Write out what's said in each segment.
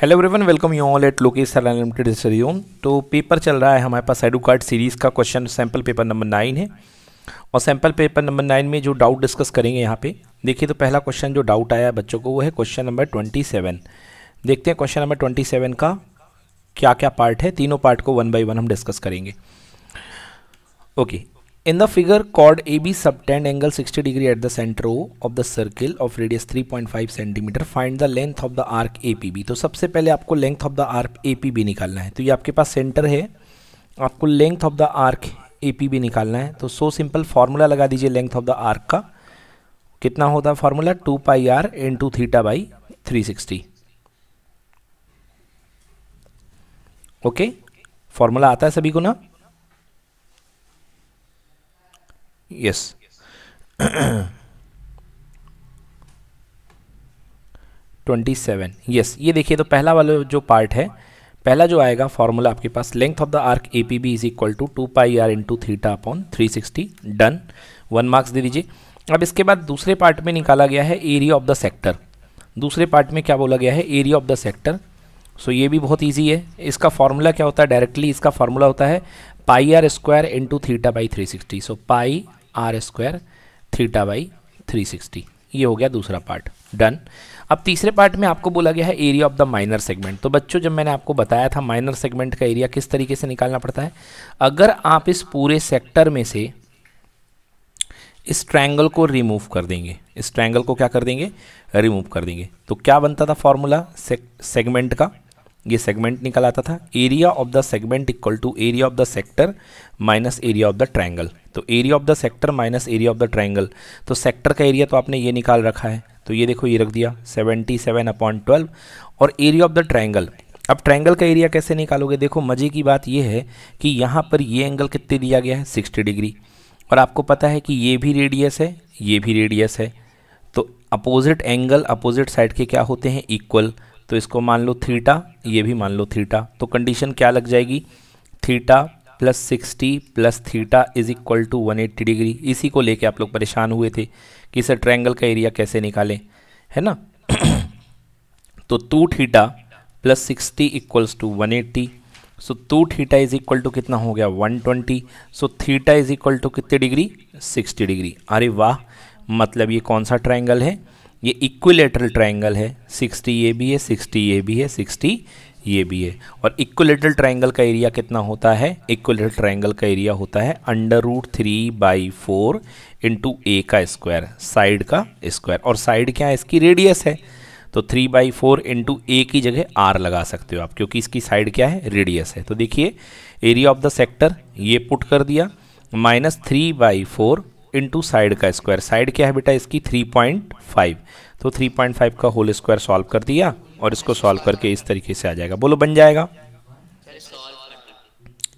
Hello everyone welcome you all at Lokesh sir unlimited तो paper चल रहा है हमारे पास एडू कार्ड सीरीज़ का question sample paper number nine है और सैम्पल पेपर नंबर नाइन में जो डाउट डिस्कस करेंगे यहाँ पे देखिए तो पहला क्वेश्चन जो डाउट आया है बच्चों को वो है क्वेश्चन नंबर ट्वेंटी सेवन देखते हैं क्वेश्चन नंबर ट्वेंटी सेवन का क्या क्या पार्ट है तीनों पार्ट को वन बाई वन हम डिस्कस करेंगे okay In the figure, chord AB subtend angle 60 degree at the center O of the circle of radius 3.5 centimeter. Find the length of the arc APB. तो सबसे पहले आपको length of the arc APB निकालना है तो ये आपके पास center है आपको length of the arc APB निकालना है तो सो सिंपल फार्मूला लगा दीजिए लेंथ ऑफ द आर्क का कितना होता है formula two pi r into theta by three sixty okay formula आता है सभी को ना yes ट्वेंटी सेवन यस ये देखिए तो पहला वाला जो पार्ट है पहला जो आएगा फॉर्मूला आपके पास length of the arc A P B is equal to two pi r into theta upon three sixty done one marks दे दीजिए अब इसके बाद दूसरे पार्ट में निकाला गया है एरिया ऑफ द सेक्टर दूसरे पार्ट में क्या बोला गया है area of the sector so ये भी बहुत ईजी है इसका फॉर्मूला क्या होता है डायरेक्टली इसका फॉर्मूला होता है pi r square into theta by three sixty so pi r square theta by three sixty ये हो गया दूसरा पार्ट डन अब तीसरे पार्ट में आपको बोला गया है area of the minor segment तो बच्चों जब मैंने आपको बताया था माइनर सेगमेंट का एरिया किस तरीके से निकालना पड़ता है अगर आप इस पूरे सेक्टर में से इस ट्रैंगल को रिमूव कर देंगे इस ट्रैंगल को क्या कर देंगे रिमूव कर देंगे तो क्या बनता था फॉर्मूला सेगमेंट का ये सेगमेंट निकल आता था area of the segment equal to area of the sector minus area of the triangle तो area of the sector minus area of the triangle तो सेक्टर का एरिया तो आपने ये निकाल रखा है तो ये देखो ये रख दिया सेवेंटी सेवन अपॉइंट ट्वेल्व और एरिया ऑफ द ट्राइंगल अब ट्राइंगल का एरिया कैसे निकालोगे देखो मज़े की बात यह है कि यहाँ पर ये एंगल कितने दिया गया है सिक्सटी डिग्री और आपको पता है कि ये भी रेडियस है ये भी रेडियस है तो अपोजिट एंगल अपोजिट साइड के क्या होते हैं इक्वल तो इसको मान लो थीटा ये भी मान लो थीटा तो कंडीशन क्या लग जाएगी theta plus sixty plus theta is equal to one eighty degree इसी को लेके आप लोग परेशान हुए थे कि सर ट्रायंगल का एरिया कैसे निकालें है ना तो two theta plus sixty equals to one eighty so two theta is equal to कितना हो गया one twenty so theta is equal to कितने डिग्री सिक्सटी डिग्री अरे वाह मतलब ये कौन सा ट्राइंगल है ये इक्विलेटरल ट्राइंगल है सिक्सटी ये भी है सिक्सटी ये भी है सिक्सटी ये भी है और इक्वलेटरल ट्राइंगल का एरिया कितना होता है इक्वलेटरल ट्राइंगल का एरिया होता है under root three by four into A का स्क्वायर साइड का स्क्वायर और साइड क्या है इसकी रेडियस है तो three by four into A की जगह आर लगा सकते हो आप क्योंकि इसकी साइड क्या है रेडियस है तो देखिए एरिया ऑफ द सेक्टर ये पुट कर दिया minus three by four into side का स्क्वायर साइड क्या है बेटा इसकी 3.5 तो 3.5 का होल स्क्वायर सॉल्व कर दिया और इसको सॉल्व करके इस तरीके से आ जाएगा बोलो बन जाएगा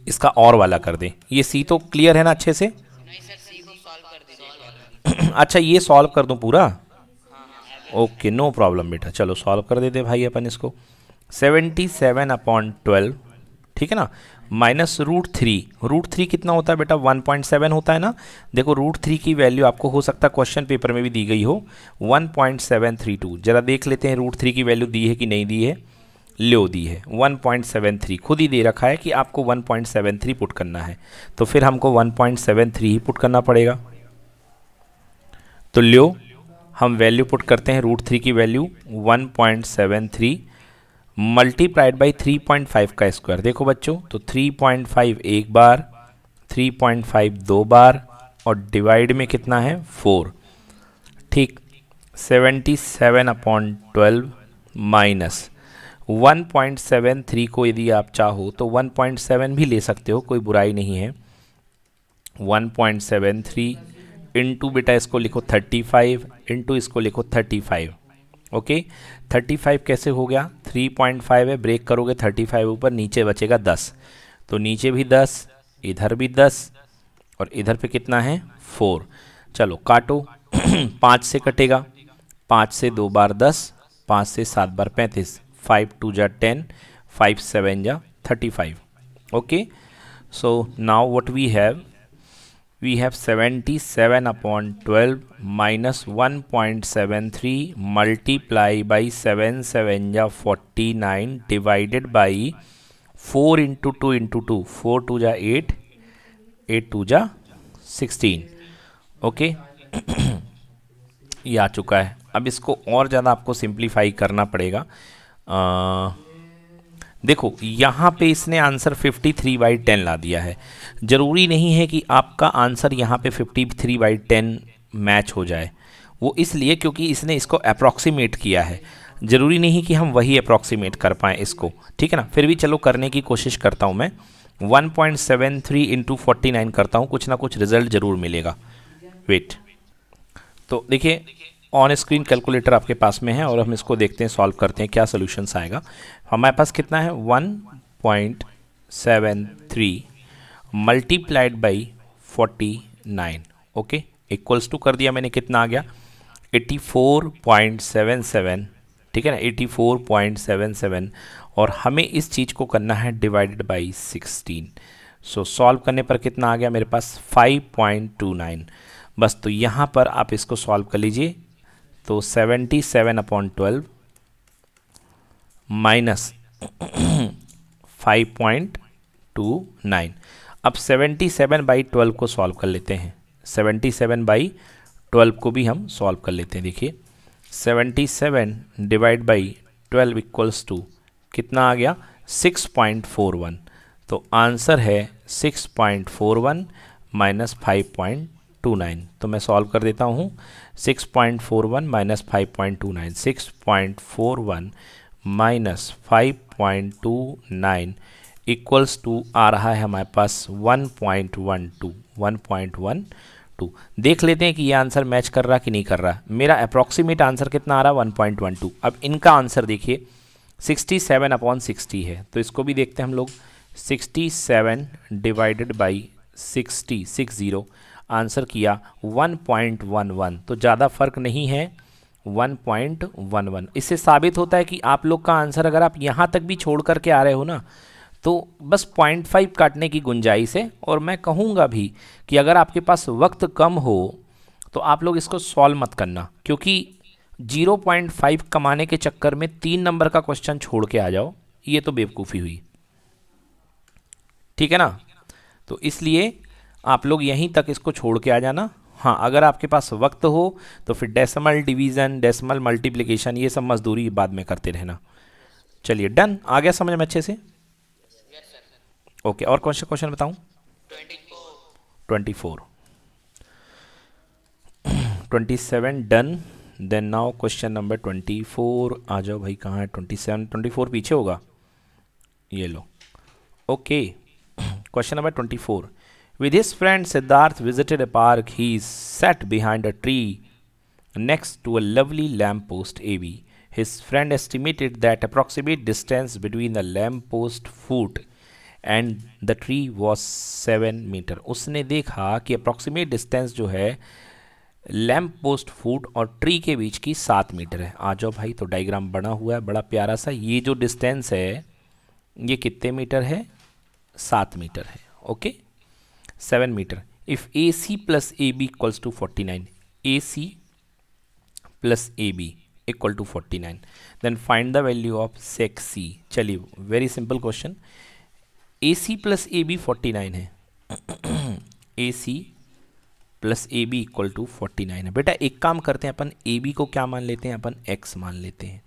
इसका और वाला कर दे ये सी तो क्लियर है ना अच्छे से अच्छा ये सॉल्व कर दूँ पूरा ओके नो प्रॉब्लम बेटा चलो सॉल्व कर देते भाई अपन इसको 77 अपॉन ट्वेल्व ठीक है ना minus root three root three कितना होता है बेटा वन पॉइंट सेवन होता है ना देखो रूट थ्री की वैल्यू आपको हो सकता है क्वेश्चन पेपर में भी दी गई हो one point seven three two जरा देख लेते हैं रूट थ्री की वैल्यू दी है कि नहीं दी है लो दी है 1.73 खुद ही दे रखा है कि आपको 1.73 पुट करना है तो फिर हमको 1.73 ही पुट करना पड़ेगा तो लो हम वैल्यू पुट करते हैं रूट थ्री की value 1.73 multiplied by three point five का स्क्वायर देखो बच्चों तो थ्री पॉइंट फाइव एक बार थ्री पॉइंट फाइव दो बार और डिवाइड में कितना है फोर ठीक seventy seven upon twelve minus one point seven three को यदि आप चाहो तो वन पॉइंट सेवन भी ले सकते हो कोई बुराई नहीं है one point seven three into बेटा इसको लिखो थर्टी फाइव इंटू इसको लिखो thirty five okay thirty five कैसे हो गया थ्री पॉइंट फाइव है ब्रेक करोगे थर्टी फाइव ऊपर नीचे बचेगा दस तो नीचे भी दस इधर भी दस और इधर पे कितना है फोर चलो काटो पाँच से कटेगा पाँच से दो बार दस पाँच से सात बार पैंतीस फाइव टू जा टेन फाइव सेवन जा thirty five okay so now what we have we have 77 upon 12 minus 1.73 multiply by 7 7 ja 49 divided by 4 into 2 into 2 4 2 ja 8 8 2 ja 16 okay okay? ये आ चुका है अब इसको और ज़्यादा आपको सिंप्लीफाई करना पड़ेगा आ, देखो यहाँ पे इसने आंसर 53 थ्री बाई टेन ला दिया है ज़रूरी नहीं है कि आपका आंसर यहाँ पे 53 थ्री बाई टेन मैच हो जाए वो इसलिए क्योंकि इसने इसको अप्रॉक्सीमेट किया है ज़रूरी नहीं कि हम वही अप्रॉक्सीमेट कर पाएँ इसको ठीक है ना फिर भी चलो करने की कोशिश करता हूँ मैं 1.73 पॉइंट सेवन थ्री करता हूँ कुछ ना कुछ रिज़ल्ट ज़रूर मिलेगा वेट तो देखिए ऑन स्क्रीन कैलकुलेटर आपके पास में है और हम इसको देखते हैं सॉल्व करते हैं क्या सोल्यूशंस आएगा हमारे पास कितना है one point seven three multiplied by forty nine okay equals to कर दिया मैंने कितना आ गया eighty four point seven seven ठीक है ना eighty four point seven seven और हमें इस चीज़ को करना है divided by sixteen so solve करने पर कितना आ गया मेरे पास फाइव पॉइंट टू नाइन बस तो यहाँ पर आप इसको सॉल्व कर लीजिए तो seventy seven upon twelve minus five point two nine अब सेवेंटी सेवन बाई ट्वेल्व को सॉल्व कर लेते हैं 77 सेवन बाई ट्वेल्व को भी हम सॉल्व कर लेते हैं देखिए seventy seven divide by twelve equals to कितना आ गया सिक्स पॉइंट फोर वन तो आंसर है six point four one minus five point two nine तो मैं सॉल्व कर देता हूँ six point four one minus five point two nine six point four one minus five point two nine equals to आ रहा है हमारे पास one point one two one point one two देख लेते हैं कि ये आंसर मैच कर रहा कि नहीं कर रहा मेरा अप्रॉक्सीमेट आंसर कितना आ रहा है वन पॉइंट वन टू अब इनका आंसर देखिए सिक्सटी सेवन अपॉन सिक्सटी है तो इसको भी देखते हैं हम लोग sixty seven divided by sixty six zero answer किया 1.11 तो ज़्यादा फर्क नहीं है 1.11 इससे साबित होता है कि आप लोग का आंसर अगर आप यहाँ तक भी छोड़ करके आ रहे हो ना तो बस पॉइंट फाइव काटने की गुंजाइश है और मैं कहूँगा भी कि अगर आपके पास वक्त कम हो तो आप लोग इसको सॉल्व मत करना क्योंकि 0.5 कमाने के चक्कर में तीन नंबर का क्वेश्चन छोड़ के आ जाओ ये तो बेवकूफ़ी हुई ठीक है ना तो इसलिए आप लोग यहीं तक इसको छोड़ के आ जाना हाँ अगर आपके पास वक्त हो तो फिर डेसिमल डिवीज़न डेसिमल मल्टीप्लिकेशन ये सब मजदूरी बाद में करते रहना चलिए डन आ गया समझ में अच्छे से ओके yes, और कौन सा क्वेश्चन बताऊँ twenty four twenty seven done then now question number twenty four आ जाओ भाई कहाँ है ट्वेंटी सेवन ट्वेंटी फोर पीछे होगा ये लो okay question number twenty four With his friend Siddharth visited a park. He sat behind a tree next to a lovely lamp post av His friend estimated that approximate distance between the lamp post foot and the tree was seven meter उसने देखा कि approximate distance जो है lamp post फूट और tree के बीच की सात मीटर है आ जाओ भाई तो डायग्राम बना हुआ है बड़ा प्यारा सा ये जो डिस्टेंस है ये कितने मीटर है सात मीटर है okay 7 meter if AC plus AB equals to 49 AC plus AB equal to 49 then find the value of sec C चलिए very simple question AC plus AB 49 है AC plus A B equal to forty nine है बेटा एक काम करते हैं अपन A B को क्या मान लेते हैं अपन एक्स मान लेते हैं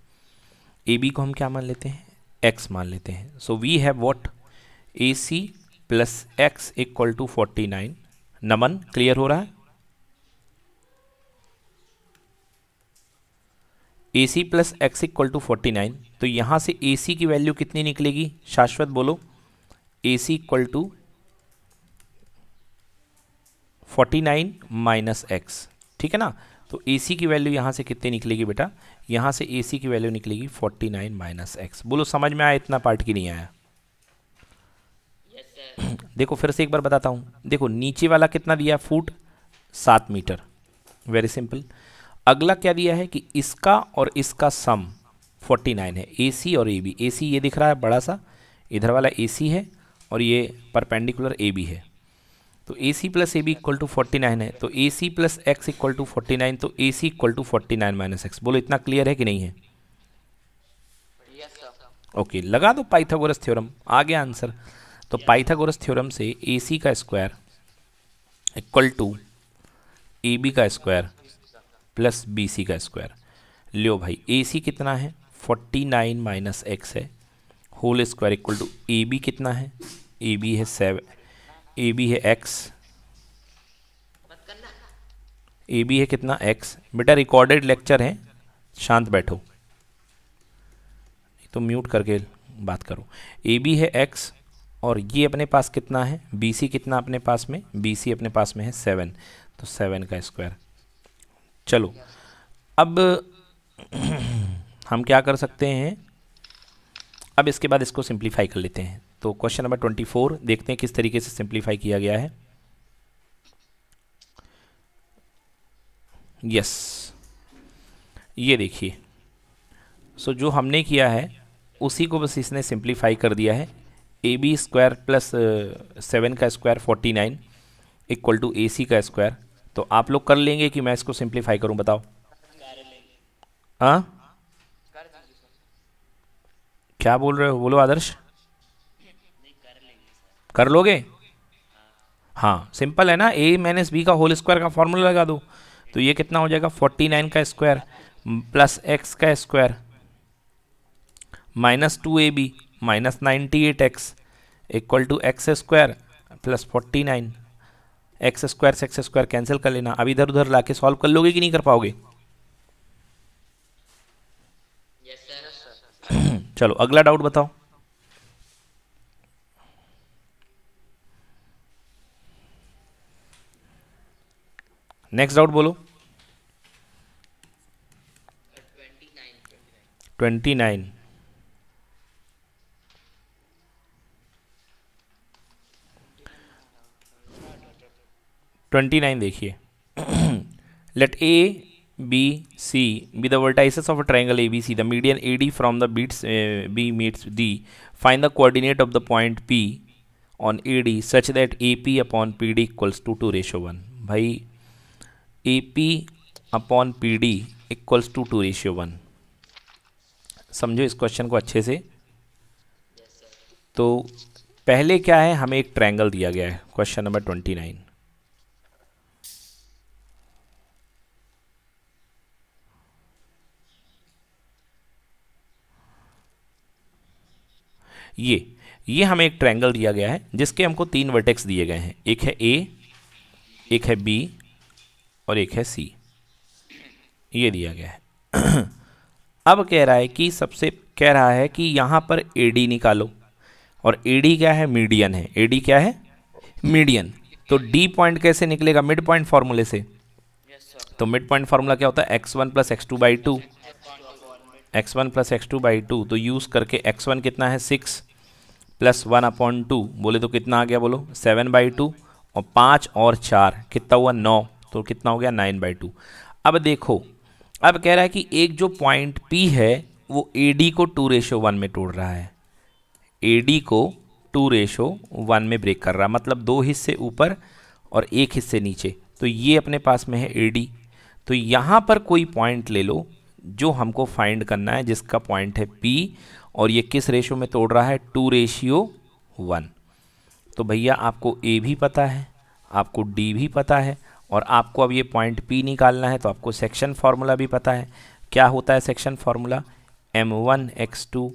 ए बी को हम क्या मान लेते हैं एक्स मान लेते हैं so we have what A C plus X equal to forty nine Naman clear हो रहा है A C plus X equal to forty nine तो यहाँ से ए सी की वैल्यू कितनी निकलेगी शाश्वत बोलो A C equal to forty nine minus X ठीक है ना तो ए सी की वैल्यू यहाँ से कितनी निकलेगी बेटा यहाँ से ए सी की वैल्यू निकलेगी फोर्टी नाइन माइनस एक्स बोलो समझ में आया इतना पार्ट की नहीं आया देखो फिर से एक बार बताता हूँ देखो नीचे वाला कितना दिया फूट सात मीटर वेरी सिंपल अगला क्या दिया है कि इसका और इसका सम 49 है ए और ए बी ए ये दिख रहा है बड़ा सा इधर वाला ए है और ये परपेंडिकुलर ए है तो A C plus A B equal to forty nine है तो A C plus X equal to forty nine तो A C equal to forty nine minus X बोलो इतना क्लियर है कि नहीं है ओके yes, okay, लगा दो पाइथागोरस थ्योरम आ गया आंसर तो पाइथागोरस थ्योरम से ए सी का square equal to A B का स्क्वायर प्लस बी सी का स्क्वायर लियो भाई ए सी कितना है फोर्टी नाइन माइनस एक्स है whole square equal to A B कितना है ए बी है सेवन ए बी है एक्स ए बी है कितना एक्स बेटा रिकॉर्डेड लेक्चर है शांत बैठो तो म्यूट करके बात करो ए बी है एक्स और ये अपने पास कितना है बी सी कितना अपने पास में बी सी अपने पास में है सेवन तो सेवन का स्क्वायर चलो अब हम क्या कर सकते हैं अब इसके बाद इसको सिंप्लीफाई कर लेते हैं तो क्वेश्चन नंबर ट्वेंटी फोर देखते हैं किस तरीके से सिंप्लीफाई किया गया है यस ये देखिए सो so, जो हमने किया है उसी को बस इसने सिंप्लीफाई कर दिया है A B square plus seven का square forty nine equal to A C का स्क्वायर तो आप लोग कर लेंगे कि मैं इसको सिंप्लीफाई करूं बताओ हाँ क्या बोल रहे हो बोलो आदर्श कर लोगे हाँ सिंपल है ना ए माइनस बी का होल स्क्वायर का फॉर्मूला लगा दो तो ये कितना हो जाएगा फोर्टी नाइन का स्क्वायर प्लस एक्स का square minus two A B minus ninety eight X equal to X square plus forty nine X square से एक्स स्क्वायर कैंसिल कर लेना अब इधर उधर लाके सॉल्व कर लोगे कि नहीं कर पाओगे चलो अगला डाउट बताओ नेक्स्ट डाउट बोलो ट्वेंटी नाइन ट्वेंटी नाइन देखिए let A B C be the vertices of a triangle A B C the median A D from the beats B meets D find the coordinate of the point P on A D such that A P upon P D equals to two ratio one भाई A P upon P D equals to two ratio one समझो इस question को अच्छे से तो पहले क्या है हमें एक ट्रायंगल दिया गया है क्वेश्चन नंबर ट्वेंटी नाइन ये ये हमें एक ट्रायंगल दिया गया है जिसके हमको तीन वर्टेक्स दिए गए हैं एक है ए एक है बी और एक है सी ये दिया गया है अब कह रहा है कि सबसे कह रहा है कि यहाँ पर ए डी निकालो और ए डी क्या है मीडियन है ए डी क्या है मीडियन तो डी पॉइंट कैसे निकलेगा मिड पॉइंट फार्मूले से तो मिड पॉइंट फार्मूला क्या होता है X one plus X two by two X one plus X two by two तो यूज़ करके एक्स वन कितना है six plus one upon two बोले तो कितना आ गया बोलो सेवन बाई टू और पाँच और चार कितना हुआ नौ तो कितना हो गया नाइन बाई टू अब देखो अब कह रहा है कि एक जो पॉइंट पी है वो ए डी को टू रेशो वन में तोड़ रहा है ए डी को टू रेशो वन में ब्रेक कर रहा है मतलब दो हिस्से ऊपर और एक हिस्से नीचे तो ये अपने पास में है ए डी तो यहाँ पर कोई पॉइंट ले लो जो हमको फाइंड करना है जिसका पॉइंट है पी और ये किस रेशियो में तोड़ रहा है टू रेशियो वन तो भैया आपको ए भी पता है आपको डी भी पता है और आपको अब ये पॉइंट पी निकालना है तो आपको सेक्शन फार्मूला भी पता है क्या होता है section formula M one X two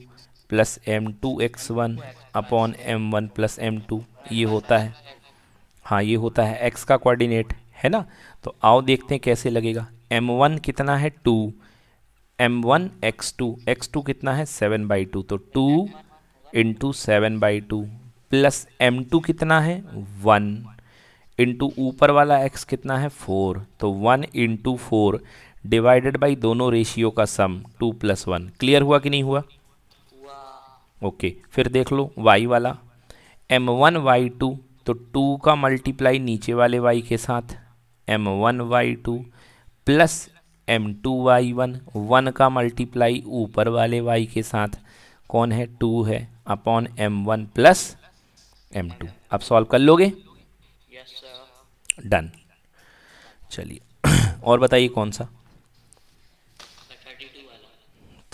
plus M two X one upon M one plus M two ये होता है हाँ ये होता है एक्स का कोऑर्डिनेट है ना तो आओ देखते हैं कैसे लगेगा एम वन कितना है two M one X two X two कितना है सेवन बाई टू तो two into seven by two plus M two कितना है वन इंटू ऊपर वाला एक्स कितना है फोर तो one into four divided by दोनों रेशियो का sum two plus one clear हुआ कि नहीं हुआ ओके okay, फिर देख लो वाई वाला एम वन वाई टू तो टू का मल्टीप्लाई नीचे वाले वाई के साथ M one Y two plus M two Y one one का मल्टीप्लाई ऊपर वाले वाई के साथ कौन है टू है upon M one plus M two आप सॉल्व कर लोगे डन yes, चलिए और बताइए कौन सा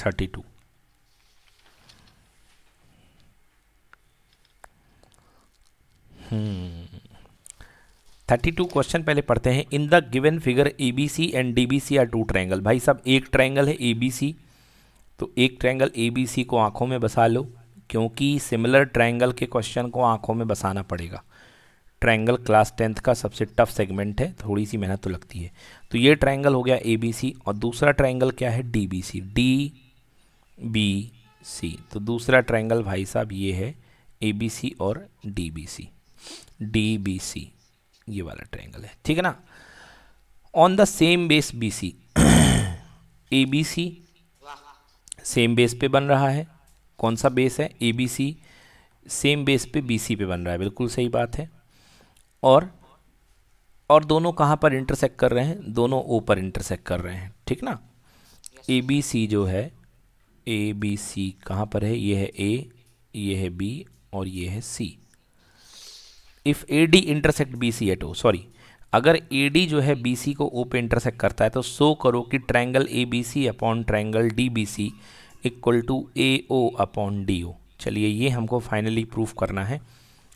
thirty two hmm thirty two question पहले पढ़ते हैं in the given figure A B C and D B C are two triangle भाई साहब एक ट्रायंगल है ए बी सी तो एक ट्रैंगल ए बी सी को आंखों में बसा लो क्योंकि सिमिलर ट्राइंगल के क्वेश्चन को आंखों में बसाना पड़ेगा ट्रायंगल क्लास टेंथ का सबसे टफ सेगमेंट है थोड़ी सी मेहनत तो लगती है तो ये ट्रायंगल हो गया ए बी सी और दूसरा ट्रायंगल क्या है D B C D B C तो दूसरा ट्रैंगल भाई साहब ये है ए बी सी और D B C D B C ये वाला ट्रायंगल है ठीक है ना on the same base B C A B C same base पे बन रहा है कौन सा बेस है A B C same base पे बी सी पे बन रहा है बिल्कुल सही बात है और और दोनों कहाँ पर इंटरसेक्ट कर रहे हैं दोनों ओ पर इंटरसेक्ट कर रहे हैं ठीक ना ए बी सी जो है ए बी सी कहाँ पर है ये है ए ये है बी और ये है C if A D intersect B C at O sorry अगर ए डी जो है बी सी को ओ पे इंटरसेक्ट करता है तो सो करो कि triangle A B C upon triangle D B C equal to A O upon D O चलिए ये हमको फाइनली प्रूफ करना है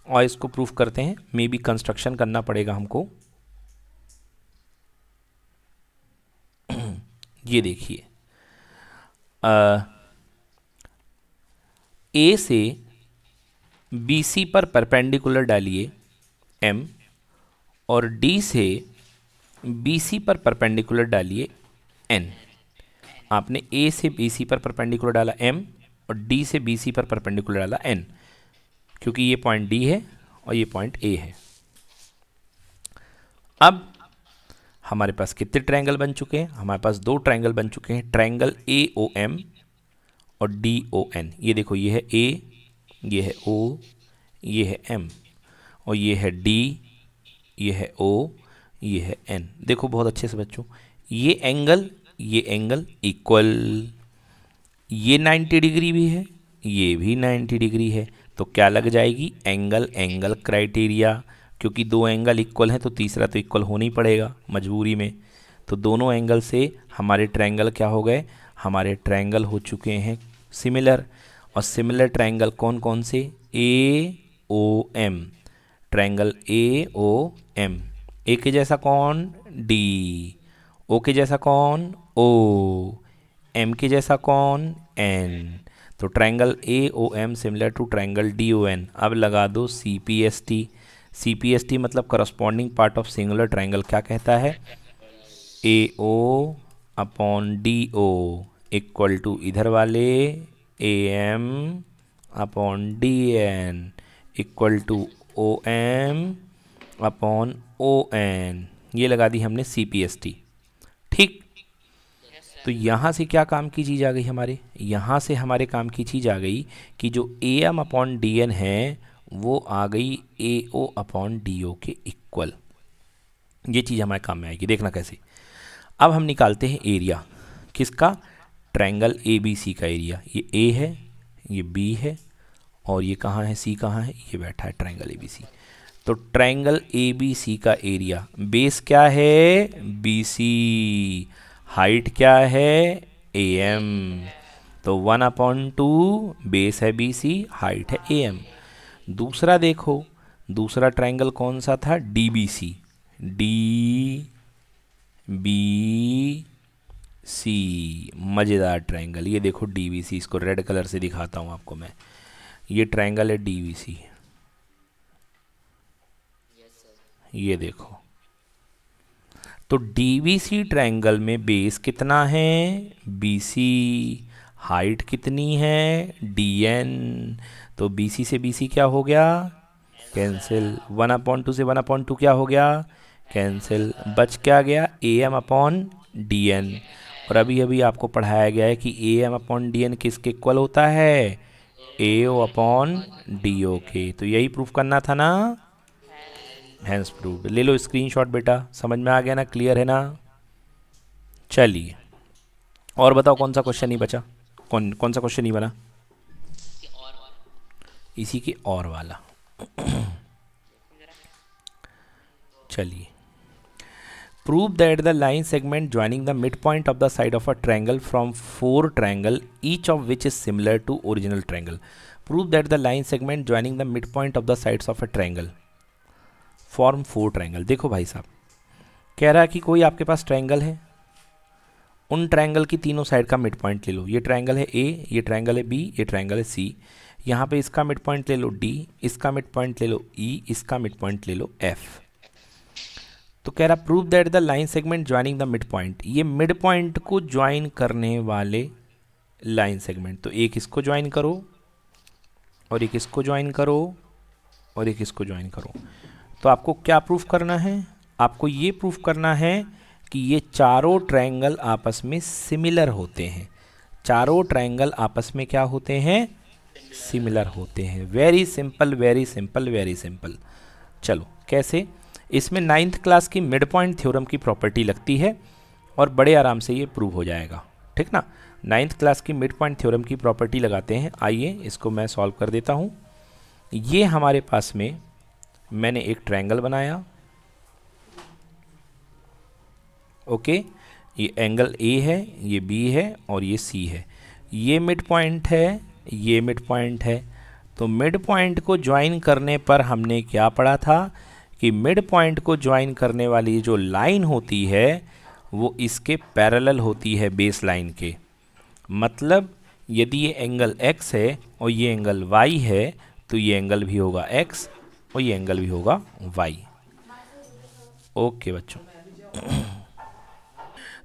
और इसको प्रूफ करते हैं मे बी कंस्ट्रक्शन करना पड़ेगा हमको ये देखिए ए से बी सी पर परपेंडिकुलर डालिए एम और डी से सी पर परपेंडिकुलर डालिए एन आपने ए से बी सी पर परपेंडिकुलर डाला एम और डी से बी सी पर परपेंडिकुलर डाला एन क्योंकि ये पॉइंट डी है और ये पॉइंट ए है अब हमारे पास कितने ट्रायंगल बन चुके हैं हमारे पास दो ट्रायंगल बन चुके हैं ट्रायंगल ए ओ एम और डी ओ एन ये देखो ये है ए ये है ओ ये है एम और ये है डी ये है ओ ये है एन देखो बहुत अच्छे से बच्चों ये एंगल ये एंगल इक्वल ये 90 डिग्री भी है ये भी 90 डिग्री है तो क्या लग जाएगी एंगल एंगल क्राइटेरिया क्योंकि दो एंगल इक्वल हैं तो तीसरा तो इक्वल होना ही पड़ेगा मजबूरी में तो दोनों एंगल से हमारे ट्रायंगल क्या हो गए हमारे ट्रायंगल हो चुके हैं सिमिलर और सिमिलर ट्रायंगल कौन कौन से A O M triangle A O M A के जैसा कौन डी ओ के जैसा कौन ओ एम के जैसा कौन एन तो triangle A O M similar to triangle D O N अब लगा दो C P S T C P S T मतलब corresponding part of singular triangle क्या कहता है A O upon D O equal to इधर वाले A M upon D N equal to O M upon O N ये लगा दी हमने सी P S T ठीक तो यहाँ से क्या काम की चीज़ आ गई हमारे यहाँ से हमारे काम की चीज़ आ गई कि जो A M upon D N है वो आ गई ए ओ अपॉन डी ओ के इक्वल ये चीज़ हमारे काम में आएगी देखना कैसे अब हम निकालते हैं एरिया किसका ट्रायंगल ए बी सी का एरिया ये ए है ये बी है और ये कहाँ है सी कहाँ है ये बैठा है ट्रायंगल एबीसी तो ट्रायंगल एबीसी का एरिया बेस क्या है बीसी हाइट क्या है एम तो वन अपॉन टू बेस है बीसी हाइट है एम दूसरा देखो दूसरा ट्रायंगल कौन सा था डीबीसी डी बी सी मज़ेदार ट्रायंगल ये देखो डीबीसी इसको रेड कलर से दिखाता हूँ आपको मैं ये ट्रायंगल है डी yes, ये देखो तो सी ट्रायंगल में बेस कितना है सी हाइट कितनी है एन तो सी से सी क्या हो गया कैंसिल वन अपॉइंट टू से वन अपॉइंट टू क्या हो गया कैंसिल बच क्या गया A M upon D N और अभी अभी आपको पढ़ाया गया है कि A M upon D N किसके इक्वल होता है ए अपॉन डी ओ के तो यही प्रूफ करना था ना हैंस प्रूफ ले लो स्क्रीनशॉट बेटा समझ में आ गया ना क्लियर है ना चलिए और बताओ कौन सा क्वेश्चन नहीं बचा कौन कौन सा क्वेश्चन नहीं बना इसी के और वाला चलिए prove that the line segment joining the midpoint of the side of a triangle from four triangle each of which is similar to original triangle prove that the line segment joining the midpoint of the sides of a triangle form four triangle देखो भाई साहब कह रहा है कि कोई आपके पास triangle है उन ट्रायंगल की तीनों साइड का मिड पॉइंट ले लो ये ट्रायंगल है ए ये ट्रायंगल है बी ये ट्रायंगल है सी यहाँ पे इसका मिड पॉइंट ले लो डी इसका मिड पॉइंट ले लो ई e, इसका मिड पॉइंट ले लो एफ़ तो कह रहा prove that the line segment joining the mid point ये मिड पॉइंट को ज्वाइन करने वाले लाइन सेगमेंट तो एक इसको ज्वाइन करो और एक इसको ज्वाइन करो और एक इसको ज्वाइन करो तो आपको क्या प्रूफ करना है आपको ये प्रूफ करना है कि ये चारों ट्रायंगल आपस में सिमिलर होते हैं चारों ट्रायंगल आपस में क्या होते हैं सिमिलर होते हैं very simple very simple very simple चलो कैसे इसमें नाइन्थ क्लास की मिड पॉइंट थ्योरम की प्रॉपर्टी लगती है और बड़े आराम से ये प्रूव हो जाएगा ठीक ना नाइन्थ क्लास की मिड पॉइंट थ्योरम की प्रॉपर्टी लगाते हैं आइए इसको मैं सॉल्व कर देता हूँ ये हमारे पास में मैंने एक ट्रायंगल बनाया ओके ये एंगल ए है ये बी है और ये सी है ये मिड पॉइंट है ये मिड पॉइंट है तो मिड पॉइंट को ज्वाइन करने पर हमने क्या पढ़ा था कि मिड पॉइंट को ज्वाइन करने वाली जो लाइन होती है वो इसके पैरेलल होती है बेस लाइन के मतलब यदि ये एंगल x है और ये एंगल y है तो ये एंगल भी होगा x और ये एंगल भी होगा y ओके बच्चों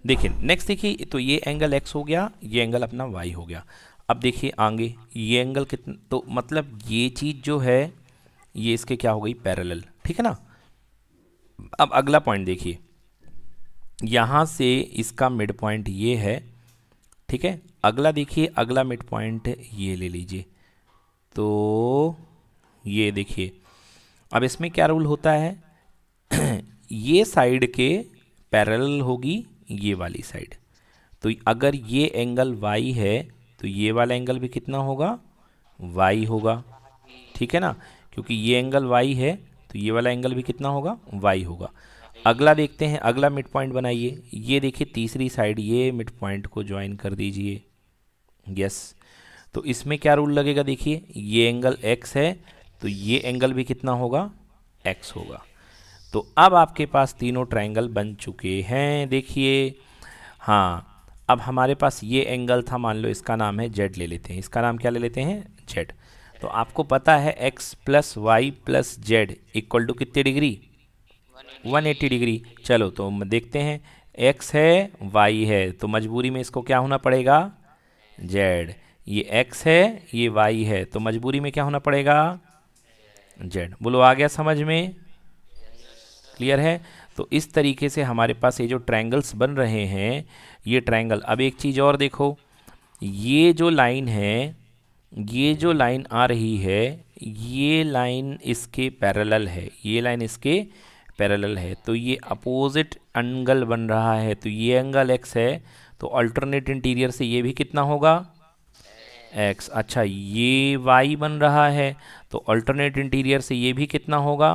देखिए नेक्स्ट देखिए तो ये एंगल x हो गया ये एंगल अपना y हो गया अब देखिए आगे ये एंगल कितना तो मतलब ये चीज़ जो है ये इसके क्या हो गई पैरेलल ठीक है ना अब अगला पॉइंट देखिए यहाँ से इसका मिड पॉइंट ये है ठीक है अगला देखिए अगला मिड पॉइंट ये ले लीजिए तो ये देखिए अब इसमें क्या रूल होता है ये साइड के पैरेलल होगी ये वाली साइड तो अगर ये एंगल y है तो ये वाला एंगल भी कितना होगा y होगा ठीक है ना क्योंकि ये एंगल y है तो ये वाला एंगल भी कितना होगा वाई होगा अगला देखते हैं अगला मिड पॉइंट बनाइए ये देखिए तीसरी साइड ये मिड पॉइंट को ज्वाइन कर दीजिए यस तो इसमें क्या रूल लगेगा देखिए ये एंगल एक्स है तो ये एंगल भी कितना होगा एक्स होगा तो अब आपके पास तीनों ट्राइंगल बन चुके हैं देखिए हाँ अब हमारे पास ये एंगल था मान लो इसका नाम है जेड ले लेते हैं इसका नाम क्या ले लेते हैं जेड तो आपको पता है X plus Y plus Z equal to कितनी डिग्री 180 डिग्री चलो तो देखते हैं एक्स है वाई है तो मजबूरी में इसको क्या होना पड़ेगा जेड ये एक्स है ये वाई है तो मजबूरी में क्या होना पड़ेगा जेड बोलो आ गया समझ में क्लियर है तो इस तरीके से हमारे पास ये जो ट्रायंगल्स बन रहे हैं ये ट्रायंगल अब एक चीज़ और देखो ये जो लाइन है ये जो लाइन आ रही है ये लाइन इसके पैरेलल है ये लाइन इसके पैरेलल है तो ये अपोजिट एंगल बन रहा है तो ये एंगल एक्स है तो अल्टरनेट इंटीरियर से ये भी कितना होगा एक्स अच्छा ये वाई बन रहा है तो अल्टरनेट इंटीरियर से ये भी कितना होगा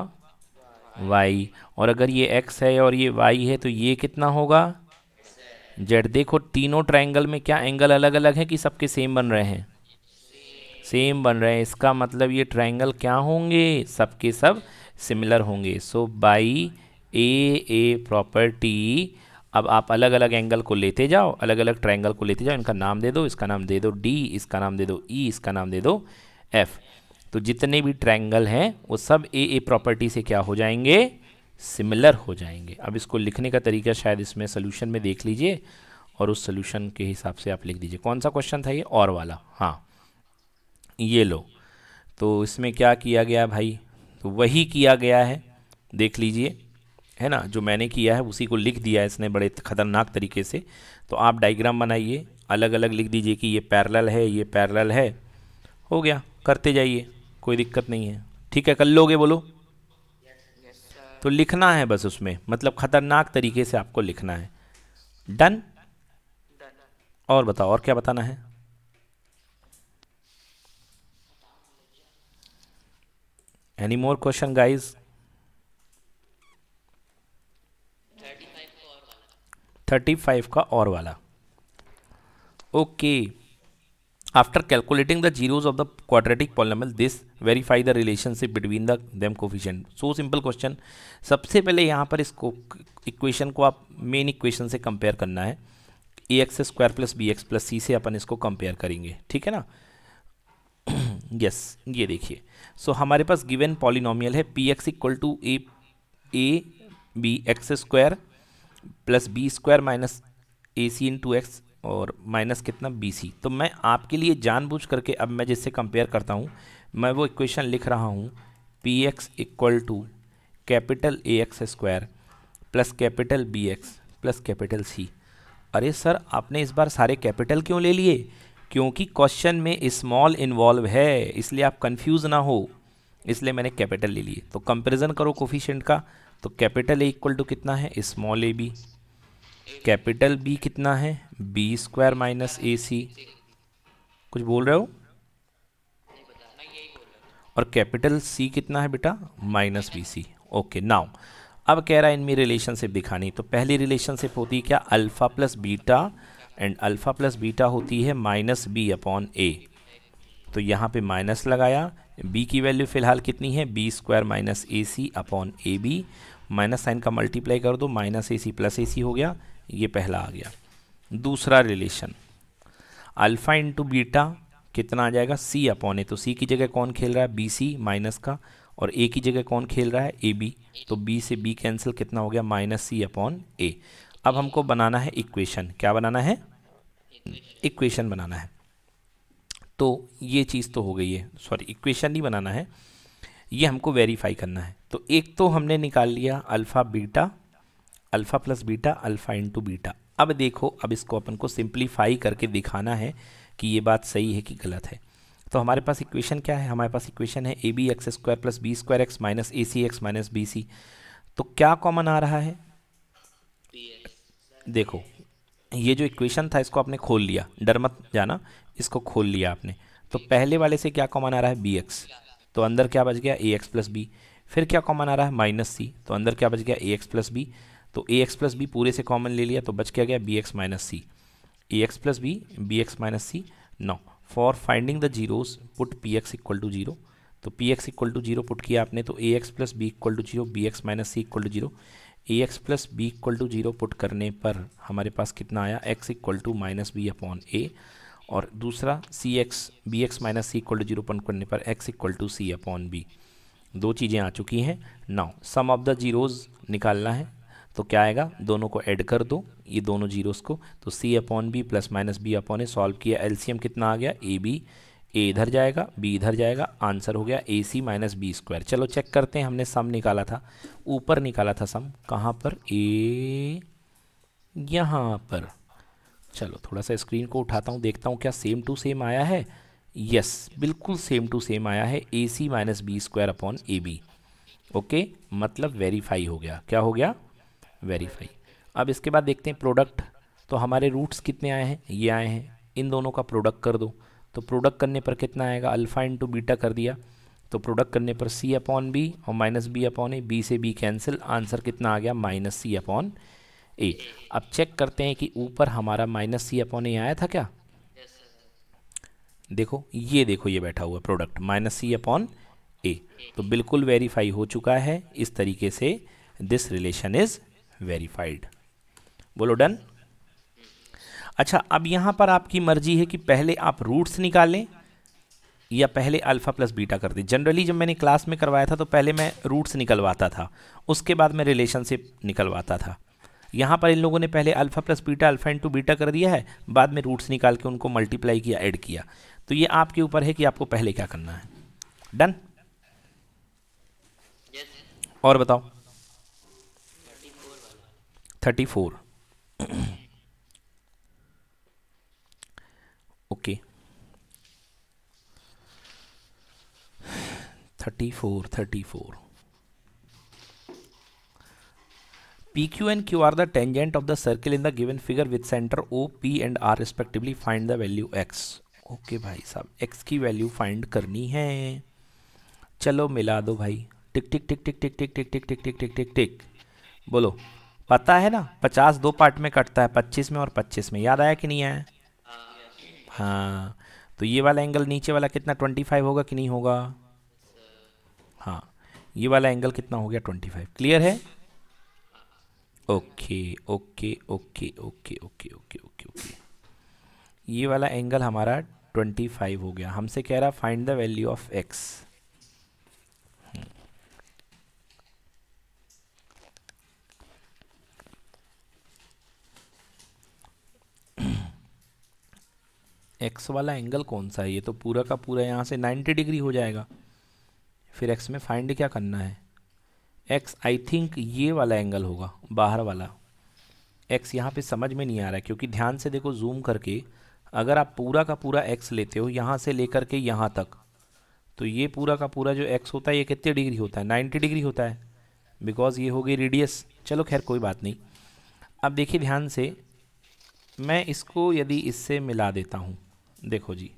वाई और अगर ये एक्स है और ये वाई है तो ये कितना होगा जेड देखो तीनों ट्राइंगल में क्या एंगल अलग अलग है कि सबके सेम बन रहे हैं सेम बन रहे हैं इसका मतलब ये ट्राइंगल क्या होंगे सबके सब सिमिलर होंगे so by A a property अब आप अलग अलग एंगल को लेते जाओ अलग अलग ट्राइंगल को लेते जाओ इनका नाम दे दो इसका नाम दे दो डी इसका नाम दे दो ई e, इसका नाम दे दो एफ तो जितने भी ट्राइंगल हैं वो सब ए ए प्रॉपर्टी से क्या हो जाएंगे सिमिलर हो जाएंगे अब इसको लिखने का तरीका शायद इसमें सोल्यूशन में देख लीजिए और उस सोल्यूशन के हिसाब से आप लिख दीजिए कौन सा क्वेश्चन था ये और वाला हाँ ये लो तो इसमें क्या किया गया भाई तो वही किया गया है देख लीजिए है ना जो मैंने किया है उसी को लिख दिया है इसने बड़े ख़तरनाक तरीके से तो आप डायग्राम बनाइए अलग अलग लिख दीजिए कि ये पैरल है ये पैरल है हो गया करते जाइए कोई दिक्कत नहीं है ठीक है कर लोगे बोलो तो लिखना है बस उसमें मतलब ख़तरनाक तरीके से आपको लिखना है डन और बताओ और क्या बताना है Any more question, guys? 35 का और वाला okay after calculating the zeros of the quadratic polynomial this verify the relationship between the them coefficient so simple question सबसे पहले यहाँ पर इसको इक्वेशन को आप मेन इक्वेशन से कंपेयर करना है A X square plus B X plus C से अपन इसको कंपेयर करेंगे ठीक है ना यस ये देखिए सो so, हमारे पास गिवन पॉलिनोमियल है P X equal to A A B X square plus B square minus A C into X और माइनस कितना बी सी तो मैं आपके लिए जानबूझ करके अब मैं जिससे कंपेयर करता हूँ मैं वो इक्वेशन लिख रहा हूँ P X equal to capital A X square plus capital B X plus capital C अरे सर आपने इस बार सारे कैपिटल क्यों ले लिए क्योंकि क्वेश्चन में स्मॉल इन्वॉल्व है इसलिए आप कंफ्यूज ना हो इसलिए मैंने कैपिटल ले लिए तो कंपेरिजन करो कोफिशेंट का तो कैपिटल ए इक्वल टू कितना है small A B capital B कितना है B square minus A C कुछ बोल रहे हो और कैपिटल सी कितना है बेटा minus B C okay now अब कह रहा है इनमें रिलेशनशिप दिखानी तो पहली रिलेशनशिप होती है क्या alpha plus beta and alpha plus beta होती है माइनस बी अपॉन ए तो यहाँ पे माइनस लगाया बी की वैल्यू फ़िलहाल कितनी है B square minus A C upon A B minus sign का मल्टीप्लाई कर दो माइनस ए सी प्लस ए सी हो गया ये पहला आ गया दूसरा रिलेशन अल्फ़ा इंटू बीटा कितना आ जाएगा सी अपॉन ए तो सी की जगह कौन खेल रहा है बी सी माइनस का और ए की जगह कौन खेल रहा है ए बी तो बी से बी कैंसिल कितना हो गया माइनस सी अपॉन ए अब हमको बनाना है इक्वेशन क्या बनाना है इक्वेशन बनाना है तो ये चीज़ तो हो गई है सॉरी इक्वेशन नहीं बनाना है ये हमको वेरीफाई करना है तो एक तो हमने निकाल लिया alpha beta alpha plus beta alpha into beta अब देखो अब इसको अपन को सिंप्लीफाई करके दिखाना है कि ये बात सही है कि गलत है तो हमारे पास इक्वेशन क्या है हमारे पास इक्वेशन है A B X square plus B square X minus A C X minus B C तो क्या कॉमन आ रहा है देखो ये जो इक्वेशन था इसको आपने खोल लिया डर मत जाना इसको खोल लिया आपने तो पहले वाले से क्या कॉमन आ रहा है बी एक्स तो अंदर क्या बच गया ए एक्स प्लस बी फिर क्या कॉमन आ रहा है माइनस सी तो अंदर क्या बच गया ए एक्स प्लस बी तो ए एक्स प्लस बी पूरे से कॉमन ले लिया तो बच क्या गया B X minus C A X plus B B X minus C now for finding the zeros put P X equal to zero तो P X equal to zero put किया आपने तो A X plus B equal to zero B X minus C equal to zero A X plus B equal to zero put करने पर हमारे पास कितना आया X equal to minus B upon A और दूसरा C X B X minus C equal to zero put करने पर X equal to C upon B दो चीज़ें आ चुकी हैं now sum of the zeros निकालना है तो क्या आएगा दोनों को ऐड कर दो ये दोनों जीरोज़ को तो C upon B plus minus B upon A solve किया एलसीएम कितना आ गया ए बी ए इधर जाएगा बी इधर जाएगा आंसर हो गया A C minus B square चलो चेक करते हैं हमने सम निकाला था ऊपर निकाला था सम कहाँ पर ए यहाँ पर चलो थोड़ा सा स्क्रीन को उठाता हूँ देखता हूँ क्या सेम टू सेम आया है यस बिल्कुल सेम टू सेम आया है A C minus B square upon A B okay मतलब वेरीफाई हो गया क्या हो गया वेरीफाई अब इसके बाद देखते हैं प्रोडक्ट तो हमारे रूट्स कितने आए हैं ये आए हैं इन दोनों का प्रोडक्ट कर दो तो प्रोडक्ट करने पर कितना आएगा अल्फ़ा इंटू बीटा कर दिया तो प्रोडक्ट करने पर सी अपॉन बी और minus B upon A B से बी कैंसिल आंसर कितना आ गया माइनस सी अपॉन ए अब चेक करते हैं कि ऊपर हमारा माइनस सी अपॉन ए आया था क्या देखो ये देखो ये बैठा हुआ product minus C upon A तो बिल्कुल वेरीफाई हो चुका है इस तरीके से दिस रिलेशन इज़ वेरीफाइड बोलो डन अच्छा अब यहाँ पर आपकी मर्जी है कि पहले आप रूट्स निकालें या पहले अल्फ़ा प्लस बीटा कर दें जनरली जब मैंने क्लास में करवाया था तो पहले मैं रूट्स निकलवाता था उसके बाद मैं रिलेशनशिप निकलवाता था यहाँ पर इन लोगों ने पहले alpha plus beta alpha into beta कर दिया है बाद में रूट्स निकाल के उनको मल्टीप्लाई किया ऐड किया तो ये आपके ऊपर है कि आपको पहले क्या करना है डन और बताओ thirty four okay thirty four thirty four P Q and Q R the tangent of the in in the figure figure with centre O P and R respectively find the value X okay भाई साहब x की value find करनी है चलो मिला दो भाई टिक टिक टिक टिक टिक टिक टिक टिक टिक टिक टिक टिक टिक बोलो पता है ना पचास दो पार्ट में कटता है पच्चीस में और पच्चीस में याद आया कि नहीं आया हाँ तो ये वाला एंगल नीचे वाला कितना ट्वेंटी फाइव होगा कि नहीं होगा हाँ ये वाला एंगल कितना हो गया ट्वेंटी फाइव क्लियर है okay okay okay okay okay okay okay okay ये वाला एंगल हमारा ट्वेंटी फाइव हो गया हमसे कह रहा find the value of X X वाला एंगल कौन सा है ये तो पूरा का पूरा यहाँ से 90 डिग्री हो जाएगा फिर एक्स में फाइंड क्या करना है एक्स आई थिंक ये वाला एंगल होगा बाहर वाला एक्स यहाँ पे समझ में नहीं आ रहा है क्योंकि ध्यान से देखो जूम करके अगर आप पूरा का पूरा एक्स लेते हो यहाँ से लेकर के यहाँ तक तो ये पूरा का पूरा जो एक्स होता है ये कितने डिग्री होता है नाइन्टी डिग्री होता है बिकॉज ये हो गई रेडियस चलो खैर कोई बात नहीं अब देखिए ध्यान से मैं इसको यदि इससे मिला देता हूँ देखो जी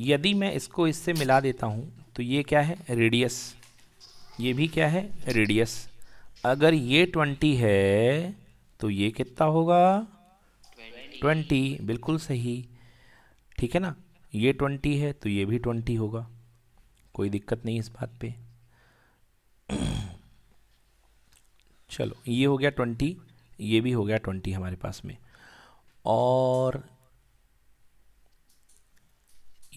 यदि मैं इसको इससे मिला देता हूँ तो ये क्या है रेडियस ये भी क्या है रेडियस अगर ये ट्वेंटी है तो ये कितना होगा ट्वेंटी बिल्कुल सही ठीक है ना ये ट्वेंटी है तो ये भी ट्वेंटी होगा कोई दिक्कत नहीं इस बात पे चलो ये हो गया ट्वेंटी ये भी हो गया ट्वेंटी हमारे पास में और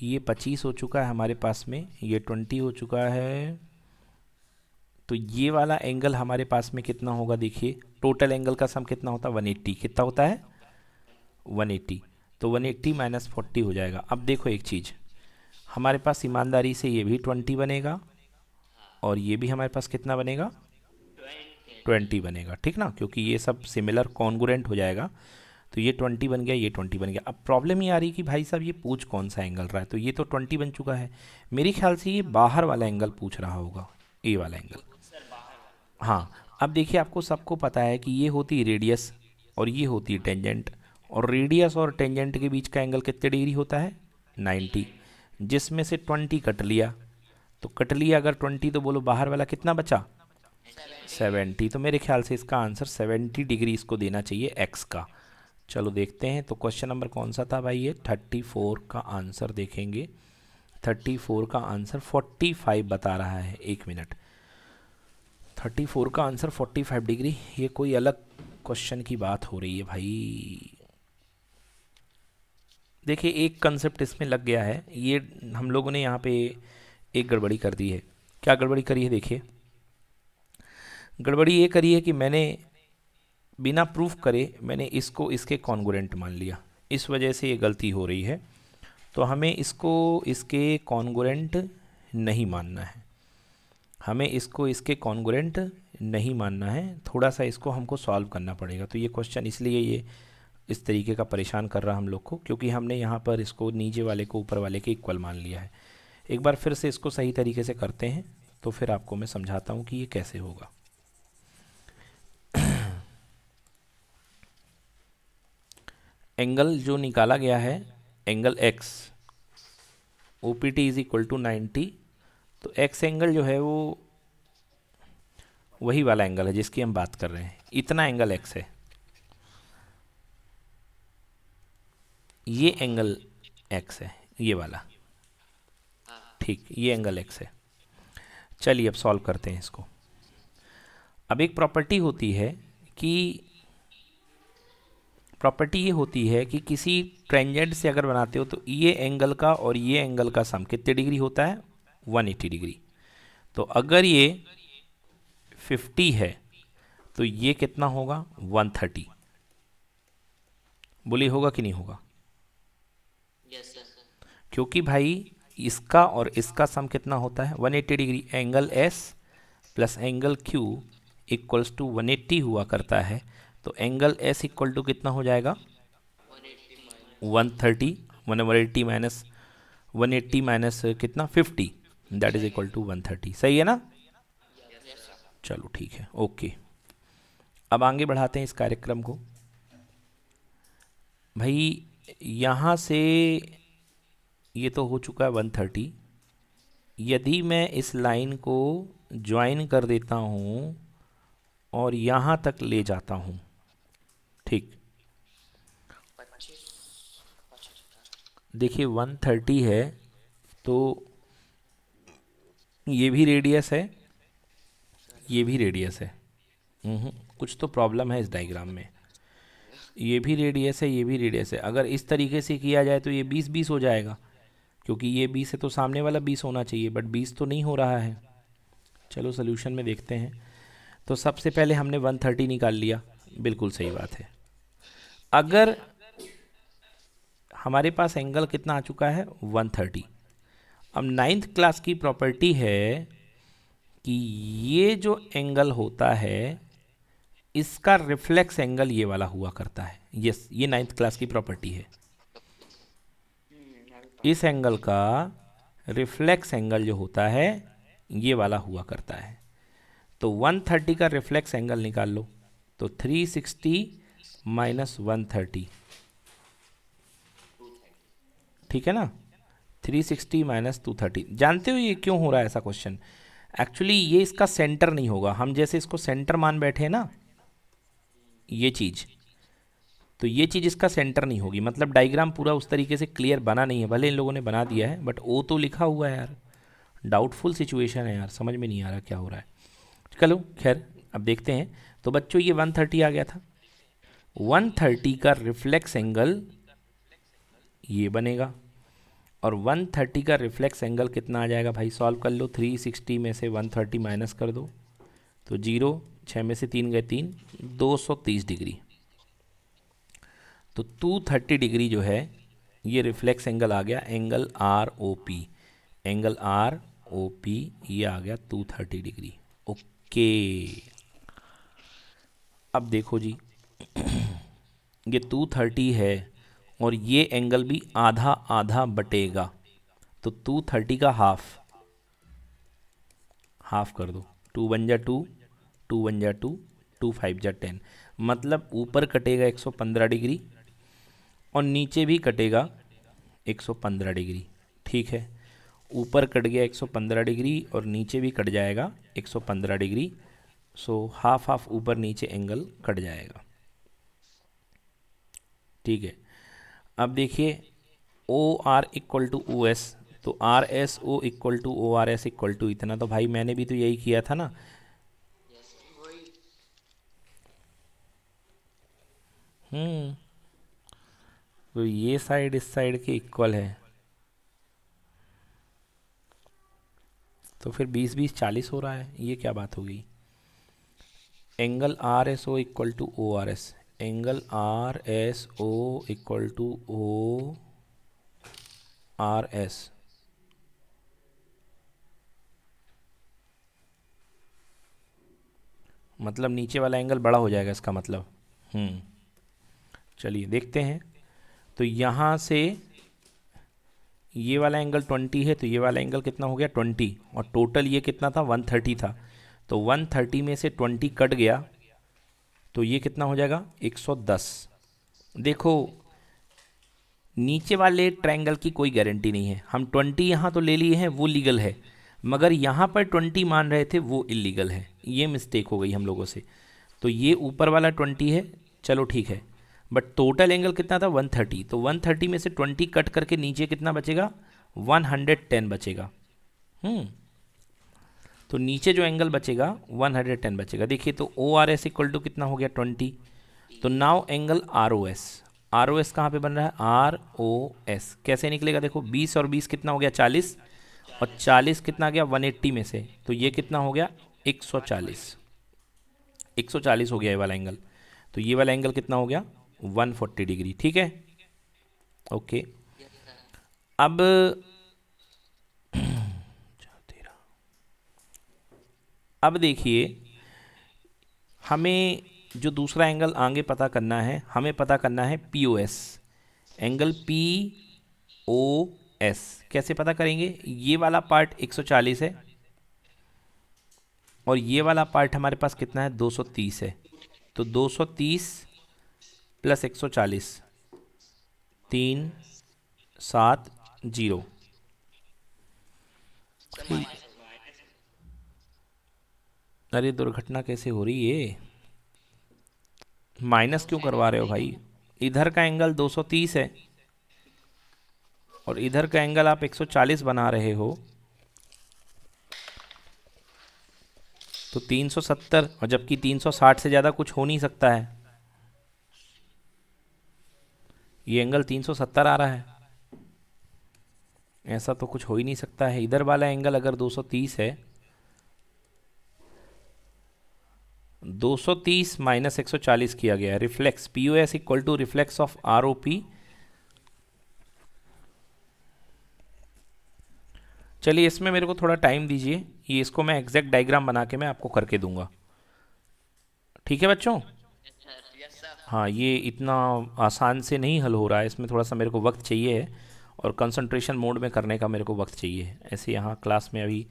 ये पच्चीस हो चुका है हमारे पास में ये ट्वेंटी हो चुका है तो ये वाला एंगल हमारे पास में कितना होगा देखिए टोटल एंगल का सम कितना होता है वन एट्टी कितना होता है वन एट्टी तो वन एट्टी माइनस फोर्टी हो जाएगा अब देखो एक चीज़ हमारे पास ईमानदारी से ये भी ट्वेंटी बनेगा और ये भी हमारे पास कितना बनेगा ट्वेंटी बनेगा ठीक ना क्योंकि ये सब सिमिलर कॉन्गोरेंट हो जाएगा तो ये ट्वेंटी बन गया ये ट्वेंटी बन गया अब प्रॉब्लम ये आ रही कि भाई साहब ये पूछ कौन सा एंगल रहा है तो ये तो ट्वेंटी बन चुका है मेरे ख्याल से ये बाहर वाला एंगल पूछ रहा होगा ए वाला एंगल हाँ अब देखिए आपको सबको पता है कि ये होती रेडियस और ये होती टेंजेंट और रेडियस और टेंजेंट के बीच का एंगल कितने डिग्री होता है 90 जिसमें से 20 कट लिया तो कट लिया अगर 20 तो बोलो बाहर वाला कितना बचा सेवेंटी तो मेरे ख्याल से इसका आंसर सेवेंटी डिग्री इसको देना चाहिए एक्स का चलो देखते हैं तो क्वेश्चन नंबर कौन सा था भाई ये थर्टी फोर का आंसर देखेंगे थर्टी फोर का आंसर फोर्टी फाइव बता रहा है एक मिनट थर्टी फोर का आंसर फोर्टी फाइव डिग्री ये कोई अलग क्वेश्चन की बात हो रही है भाई देखिए एक कंसेप्ट इसमें लग गया है ये हम लोगों ने यहाँ पे एक गड़बड़ी कर दी है क्या गड़बड़ी करी है देखिए गड़बड़ी ये करी है कि मैंने बिना प्रूफ करे मैंने इसको इसके कॉन्गोरेंट मान लिया इस वजह से ये गलती हो रही है तो हमें इसको इसके कॉन्गोरेंट नहीं मानना है हमें इसको इसके कॉन्गोरेंट नहीं मानना है थोड़ा सा इसको हमको सॉल्व करना पड़ेगा तो ये क्वेश्चन इसलिए ये इस तरीके का परेशान कर रहा हम लोग को क्योंकि हमने यहाँ पर इसको नीचे वाले को ऊपर वाले के इक्वल मान लिया है एक बार फिर से इसको सही तरीके से करते हैं तो फिर आपको मैं समझाता हूँ कि ये कैसे होगा एंगल जो निकाला गया है angle X O P T is equal to ninety तो एक्स एंगल जो है वो वही वाला एंगल है जिसकी हम बात कर रहे हैं इतना एंगल एक्स है ये एंगल एक्स है ये वाला ठीक ये एंगल एक्स है चलिए अब सॉल्व करते हैं इसको अब एक प्रॉपर्टी होती है कि प्रॉपर्टी ये होती है कि किसी ट्रेंजेंट से अगर बनाते हो तो ये एंगल का और ये एंगल का सम कितने डिग्री होता है 180 डिग्री तो अगर ये 50 है तो ये कितना होगा 130 बोलिए होगा कि नहीं होगा yes, क्योंकि भाई इसका और इसका सम कितना होता है 180 degree angle S plus angle Q equals to 180 हुआ करता है तो एंगल एस इक्वल टू कितना हो जाएगा 130 thirty one eighty minus one eighty minus कितना 50 दैट इज इक्वल टू 130 सही है ना चलो ठीक है ओके अब आगे बढ़ाते हैं इस कार्यक्रम को भाई यहाँ से ये तो हो चुका है 130 यदि मैं इस लाइन को ज्वाइन कर देता हूँ और यहाँ तक ले जाता हूँ ठीक देखिए वन थर्टी है तो ये भी रेडियस है ये भी रेडियस है हम्म, कुछ तो प्रॉब्लम है इस डायग्राम में ये भी रेडियस है ये भी रेडियस है अगर इस तरीके से किया जाए तो ये बीस बीस हो जाएगा क्योंकि ये बीस है तो सामने वाला बीस होना चाहिए बट बीस तो नहीं हो रहा है चलो सोल्यूशन में देखते हैं तो सबसे पहले हमने वन थर्टी निकाल लिया बिल्कुल सही बात है अगर हमारे पास एंगल कितना आ चुका है 130 अब नाइन्थ क्लास की प्रॉपर्टी है कि ये जो एंगल होता है इसका रिफ्लेक्स एंगल ये वाला हुआ करता है यस ये नाइन्थ क्लास की प्रॉपर्टी है इस एंगल का रिफ्लेक्स एंगल जो होता है ये वाला हुआ करता है तो 130 का रिफ्लेक्स एंगल निकाल लो तो 360 माइनस वन थर्टी ठीक है ना three sixty minus two thirty जानते हो ये क्यों हो रहा है ऐसा क्वेश्चन एक्चुअली ये इसका सेंटर नहीं होगा हम जैसे इसको सेंटर मान बैठे ना ये चीज़ तो ये चीज़ इसका सेंटर नहीं होगी मतलब डायग्राम पूरा उस तरीके से क्लियर बना नहीं है भले इन लोगों ने बना दिया है बट ओ तो लिखा हुआ है यार डाउटफुल सिचुएशन है यार समझ में नहीं आ रहा क्या हो रहा है चलो खैर अब देखते हैं तो बच्चों ये वन थर्टी आ गया था 130 का रिफ्लेक्स एंगल ये बनेगा और 130 का रिफ्लेक्स एंगल कितना आ जाएगा भाई सॉल्व कर लो 360 में से 130 माइनस कर दो तो जीरो छः में से तीन गए तीन 230 डिग्री तो 230 डिग्री जो है ये रिफ्लेक्स एंगल आ गया angle R O P angle R O P ये आ गया 230 डिग्री ओके अब देखो जी ये टू थर्टी है और ये एंगल भी आधा आधा बटेगा तो टू थर्टी का हाफ हाफ कर दो टू वन जा टू टू वन जा टू टू फाइव जा टेन मतलब ऊपर कटेगा एक सौ पंद्रह डिग्री और नीचे भी कटेगा एक सौ पंद्रह डिग्री ठीक है ऊपर कट गया एक सौ पंद्रह डिग्री और नीचे भी कट जाएगा एक सौ पंद्रह डिग्री सो हाफ हाफ ऊपर नीचे एंगल कट जाएगा ठीक है अब देखिए O R equal to O S तो R S O equal to O R S equal to इतना तो भाई मैंने भी तो यही किया था ना हम्म तो ये साइड इस साइड के इक्वल है तो फिर बीस बीस चालीस हो रहा है ये क्या बात हो गई angle R S O equal to O R S angle R S O equal to O R S मतलब नीचे वाला एंगल बड़ा हो जाएगा इसका मतलब हम्म चलिए देखते हैं तो यहाँ से ये वाला एंगल ट्वेंटी है तो ये वाला एंगल कितना हो गया ट्वेंटी और टोटल ये कितना था वन थर्टी था तो वन थर्टी में से ट्वेंटी कट गया तो ये कितना हो जाएगा 110 देखो नीचे वाले ट्रायंगल की कोई गारंटी नहीं है हम 20 यहाँ तो ले लिए हैं वो लीगल है मगर यहाँ पर 20 मान रहे थे वो इलीगल है ये मिस्टेक हो गई हम लोगों से तो ये ऊपर वाला 20 है चलो ठीक है बट टोटल एंगल कितना था 130 तो 130 में से 20 कट करके नीचे कितना बचेगा 110 बचेगा हम्म तो नीचे जो एंगल बचेगा 110 बचेगा देखिए तो O R S equal to कितना हो गया 20 तो now angle R O S R O S कहाँ पर बन रहा है आर ओ एस कैसे निकलेगा देखो 20 और 20 कितना हो गया 40 और 40 कितना गया 180 में से तो ये कितना हो गया 140 140 हो गया ये वाला एंगल तो ये वाला एंगल कितना हो गया 140 डिग्री ठीक है ओके अब अब देखिए हमें जो दूसरा एंगल आगे पता करना है हमें पता करना है P O S angle P O S कैसे पता करेंगे ये वाला पार्ट 140 है और ये वाला पार्ट हमारे पास कितना है 230 है तो 230 प्लस 140 तीन सात जीरो तो अरे दुर्घटना कैसे हो रही है माइनस क्यों करवा रहे हो भाई इधर का एंगल 230 है और इधर का एंगल आप 140 बना रहे हो तो 370 और जबकि 360 से ज़्यादा कुछ हो नहीं सकता है ये एंगल 370 आ रहा है ऐसा तो कुछ हो ही नहीं सकता है इधर वाला एंगल अगर 230 है 230 माइनस 140 किया गया है reflex P O S equal to reflex of R O P चलिए इसमें मेरे को थोड़ा टाइम दीजिए ये इसको मैं एग्जैक्ट डायग्राम बना के मैं आपको करके दूंगा ठीक है बच्चों हाँ ये इतना आसान से नहीं हल हो रहा है इसमें थोड़ा सा मेरे को वक्त चाहिए है और कंसंट्रेशन मोड में करने का मेरे को वक्त चाहिए ऐसे यहाँ क्लास में अभी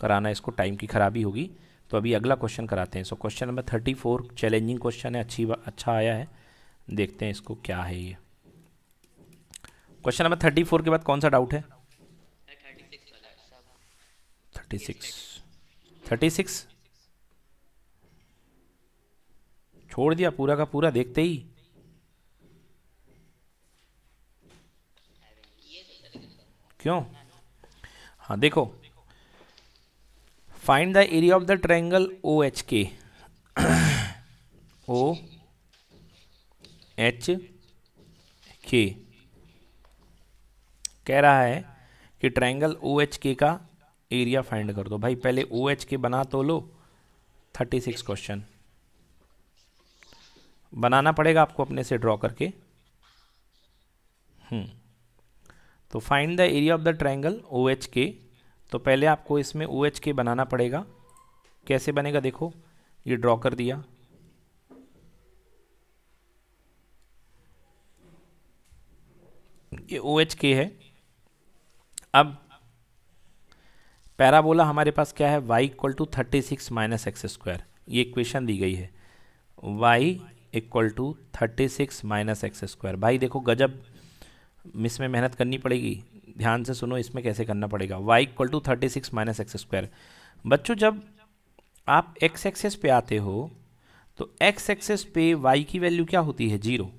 कराना इसको टाइम की खराबी होगी तो अभी अगला क्वेश्चन कराते हैं so question number thirty four challenging question है अच्छी अच्छा आया है देखते हैं इसको क्या है ये क्वेश्चन नंबर थर्टी फोर के बाद कौन सा डाउट है थर्टी सिक्स थर्टी सिक्स छोड़ दिया पूरा का पूरा देखते ही क्यों हाँ देखो find the area of the of O H K O H के कह रहा है कि ट्रायंगल ओ एच के का एरिया फाइंड कर दो भाई पहले ओ एच के बना तो लो थर्टी सिक्स क्वेश्चन बनाना पड़ेगा आपको अपने से ड्रॉ करके हम्म तो find the area of the triangle O H K तो पहले आपको इसमें ओ OH के बनाना पड़ेगा कैसे बनेगा देखो ये ड्रॉ कर दिया ये ओ OH के है अब पैराबोला हमारे पास क्या है y equal to thirty six minus x square ये क्वेश्चन दी गई है y equal to thirty six minus x square भाई देखो गजब इसमें मेहनत करनी पड़ेगी ध्यान से सुनो इसमें कैसे करना पड़ेगा Y equal to thirty six minus x square बच्चों जब आप एक्स एक्सेस पे आते हो तो एक्स एक्सेस पे वाई की वैल्यू क्या होती है जीरो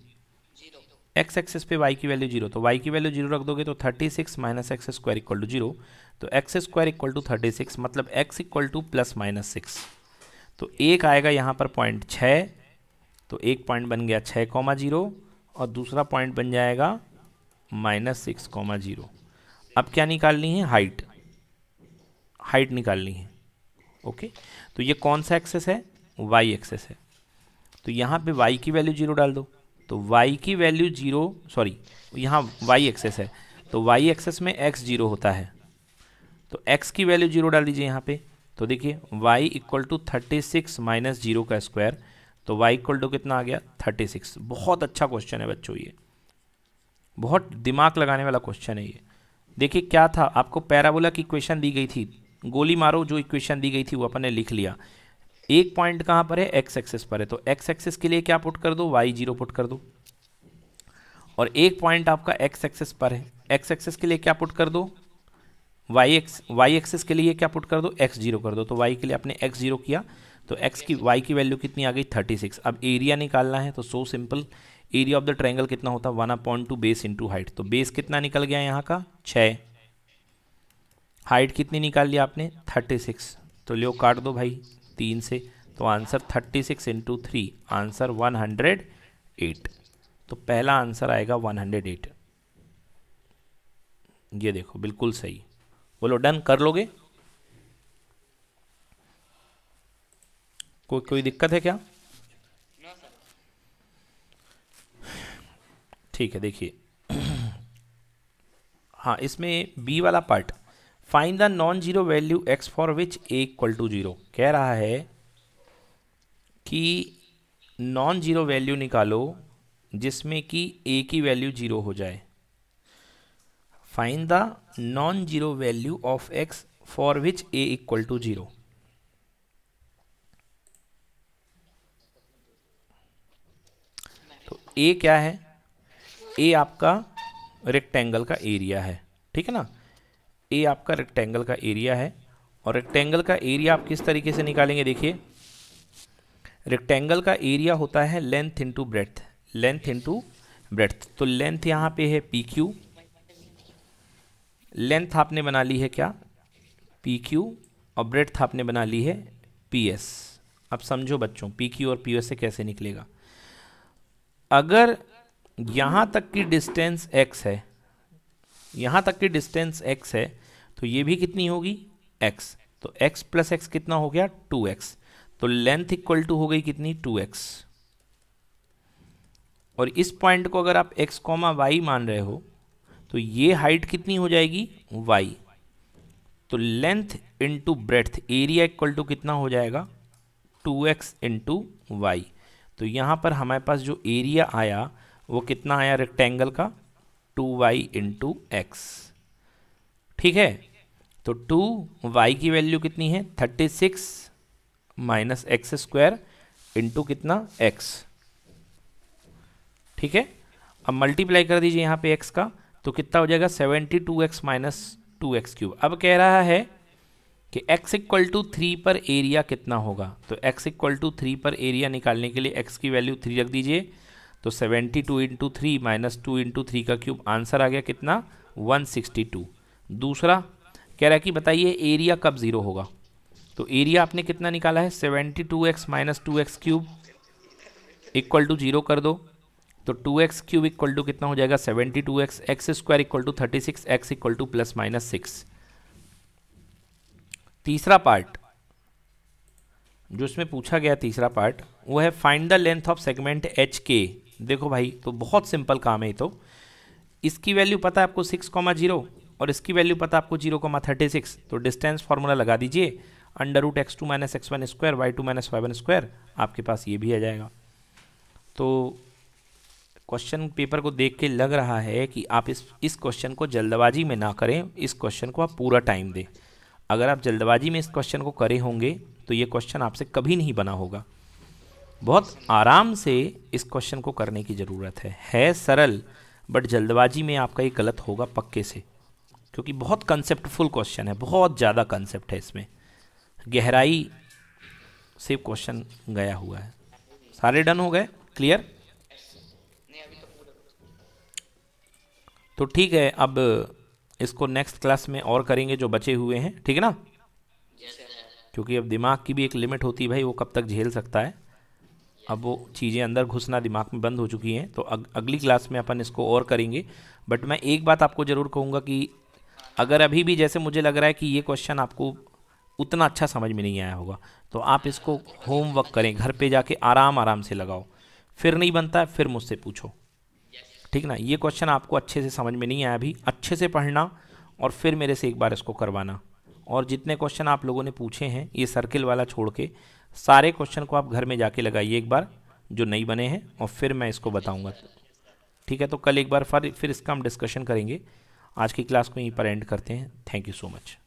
एक्स एक्सेस पे वाई की वैल्यू जीरो तो वाई की वैल्यू जीरो रख दोगे तो thirty six minus x square equal to zero तो X square equal to thirty six मतलब X equal to plus minus six तो एक आएगा यहाँ पर पॉइंट छः तो एक पॉइंट बन गया छः कॉमा जीरो और दूसरा पॉइंट बन जाएगा माइनस सिक्स कॉमा जीरो अब क्या निकालनी है हाइट हाइट निकालनी है ओके तो ये कौन सा एक्सेस है वाई एक्सेस है तो यहाँ पे वाई की वैल्यू जीरो डाल दो तो वाई की वैल्यू जीरो सॉरी यहाँ वाई एक्सेस है तो वाई एक्सेस में एक्स जीरो होता है तो एक्स की वैल्यू जीरो डाल दीजिए यहाँ पे तो देखिए Y equal to thirty six minus zero का स्क्वायर तो वाई इक्वल टू कितना आ गया थर्टी सिक्स बहुत अच्छा क्वेश्चन है बच्चों ये बहुत दिमाग लगाने वाला क्वेश्चन है ये देखिए क्या था आपको पैराबोला की इक्वेशन दी गई थी गोली मारो जो इक्वेशन दी गई थी वो अपन ने लिख लिया एक पॉइंट कहाँ पर है एक्स एक्सेस पर है तो एक्स एक्सेस के लिए क्या पुट कर दो वाई जीरो पुट कर दो और एक पॉइंट आपका एक्स एक्सेस पर है एक्स एक्सेस के लिए क्या पुट कर दो वाई एक्स वाई एक्सेस के लिए क्या पुट कर दो एक्स जीरो कर दो तो वाई के लिए आपने एक्स जीरो किया तो एक्स की वाई की वैल्यू कितनी आ गई थर्टी सिक्स अब एरिया निकालना है तो so simple area of the triangle कितना होता है one upon two base into height तो बेस कितना निकल गया यहाँ का छ हाइट कितनी निकाल लिया आपने थर्टी सिक्स तो लियो काट दो भाई तीन से तो answer thirty six into three answer one hundred eight तो पहला आंसर आएगा वन हंड्रेड एट ये देखो बिल्कुल सही बोलो डन कर लोगे कोई कोई दिक्कत है क्या ठीक है देखिए हाँ इसमें बी वाला part find the non zero value X for which A equal to zero कह रहा है कि नॉन जीरो वैल्यू निकालो जिसमें कि ए की वैल्यू जीरो हो जाए find the non zero value of X for which A equal to zero तो ए क्या है ए आपका रेक्टेंगल का एरिया है ठीक है ना ए आपका रेक्टेंगल का एरिया है और रेक्टेंगल का एरिया आप किस तरीके से निकालेंगे देखिए रेक्टेंगल का एरिया होता है length into breadth length into breadth तो लेंथ यहाँ पे है पी क्यू लेंथ आपने बना ली है क्या पी क्यू और ब्रेथ आपने बना ली है पी एस अब समझो बच्चों पी क्यू और पी एस से कैसे निकलेगा अगर यहाँ तक की डिस्टेंस x है यहाँ तक की डिस्टेंस x है तो ये भी कितनी होगी x तो x प्लस एक्स कितना हो गया 2x तो लेंथ इक्वल टू हो गई कितनी 2x और इस पॉइंट को अगर आप x कॉमा वाई मान रहे हो तो ये हाइट कितनी हो जाएगी y तो length into breadth area equal to कितना हो जाएगा 2x एक्स इंटू वाई तो यहाँ पर हमारे पास जो एरिया आया वो कितना आया रेक्टेंगल का टू वाई इंटू एक्स ठीक है तो टू वाई की वैल्यू कितनी है thirty six minus x square into कितना एक्स ठीक है अब मल्टीप्लाई कर दीजिए यहाँ पे एक्स का तो कितना हो जाएगा seventy two x minus two x cube अब कह रहा है कि x इक्वल टू थ्री पर एरिया कितना होगा तो x इक्वल टू थ्री पर एरिया निकालने के लिए x की वैल्यू थ्री रख दीजिए तो 72 two into three minus two into three का क्यूब आंसर आ गया कितना 162 दूसरा कह रहा है कि बताइए एरिया कब ज़ीरो होगा तो एरिया आपने कितना निकाला है 72x two x minus two x cube equal to zero कर दो तो 2x x cube equal to कितना हो जाएगा 72x two x x square equal to thirty six x equal to plus minus six तीसरा पार्ट जो इसमें पूछा गया तीसरा पार्ट वो है find the length of segment H K देखो भाई तो बहुत सिंपल काम है तो इसकी वैल्यू पता है आपको सिक्स कॉमा जीरो और इसकी वैल्यू पता आपको जीरो कॉमा थर्टी सिक्स तो डिस्टेंस फार्मूला लगा दीजिए under root x two minus x one square y two minus y one square आपके पास ये भी आ जाएगा तो क्वेश्चन पेपर को देख के लग रहा है कि आप इस इस क्वेश्चन को जल्दबाजी में ना करें इस क्वेश्चन को आप पूरा टाइम दें अगर आप जल्दबाजी में इस क्वेश्चन को करे होंगे तो ये क्वेश्चन आपसे कभी नहीं बना होगा बहुत आराम से इस क्वेश्चन को करने की ज़रूरत है है सरल बट जल्दबाजी में आपका ये गलत होगा पक्के से क्योंकि बहुत कंसेप्टफुल क्वेश्चन है बहुत ज़्यादा कंसेप्ट है इसमें गहराई से क्वेश्चन गया हुआ है सारे डन हो गए क्लियर तो ठीक है अब इसको नेक्स्ट क्लास में और करेंगे जो बचे हुए हैं ठीक है ना क्योंकि अब दिमाग की भी एक लिमिट होती है भाई वो कब तक झेल सकता है अब वो चीज़ें अंदर घुसना दिमाग में बंद हो चुकी हैं तो अग, अगली क्लास में अपन इसको और करेंगे बट मैं एक बात आपको ज़रूर कहूँगा कि अगर अभी भी जैसे मुझे लग रहा है कि ये क्वेश्चन आपको उतना अच्छा समझ में नहीं आया होगा तो आप इसको होमवर्क करें घर पे जाके आराम आराम से लगाओ फिर नहीं बनता है फिर मुझसे पूछो ठीक ना ये क्वेश्चन आपको अच्छे से समझ में नहीं आया अभी अच्छे से पढ़ना और फिर मेरे से एक बार इसको करवाना और जितने क्वेश्चन आप लोगों ने पूछे हैं ये सर्किल वाला छोड़ के सारे क्वेश्चन को आप घर में जाके लगाइए एक बार जो नहीं बने हैं और फिर मैं इसको बताऊंगा ठीक है तो कल एक बार फिर इसका हम डिस्कशन करेंगे आज की क्लास को यहीं पर एंड करते हैं थैंक यू सो मच